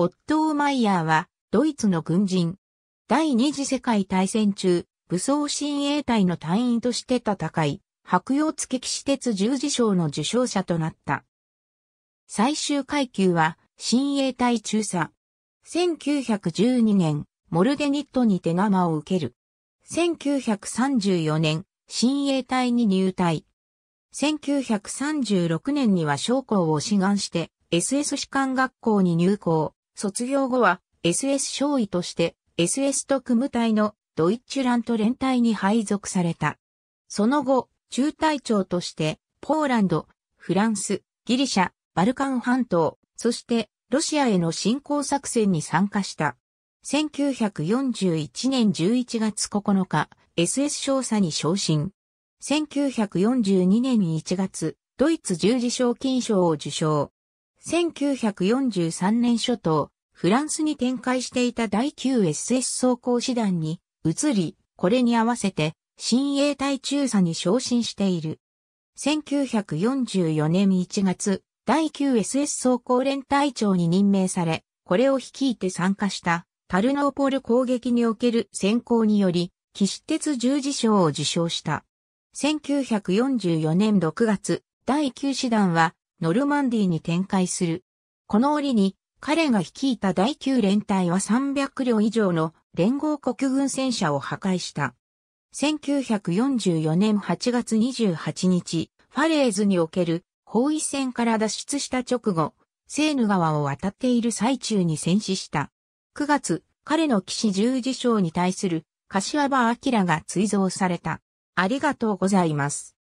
オットー・マイヤーは、ドイツの軍人。第二次世界大戦中、武装親衛隊の隊員として戦い、白洋付騎士鉄十字章の受賞者となった。最終階級は、親衛隊中佐。1912年、モルデニットに手釜を受ける。1934年、親衛隊に入隊。1936年には将校を志願して、SS 士官学校に入校。卒業後は SS 少尉として SS 特務隊のドイッチュラント連隊に配属された。その後、中隊長としてポーランド、フランス、ギリシャ、バルカン半島、そしてロシアへの侵攻作戦に参加した。1941年11月9日、SS 少佐に昇進。1942年1月、ドイツ十字賞金賞を受賞。1943年初頭、フランスに展開していた第 9SS 装甲師団に移り、これに合わせて新鋭隊中佐に昇進している。1944年1月、第 9SS 装甲連隊長に任命され、これを率いて参加したタルノーポル攻撃における先行により、騎士鉄十字章を受賞した。1944年6月、第9師団はノルマンディに展開する。この折に、彼が率いた第9連隊は300両以上の連合国軍戦車を破壊した。1944年8月28日、ファレーズにおける包囲戦から脱出した直後、セーヌ川を渡っている最中に戦死した。9月、彼の騎士十字章に対する柏場明が追贈された。ありがとうございます。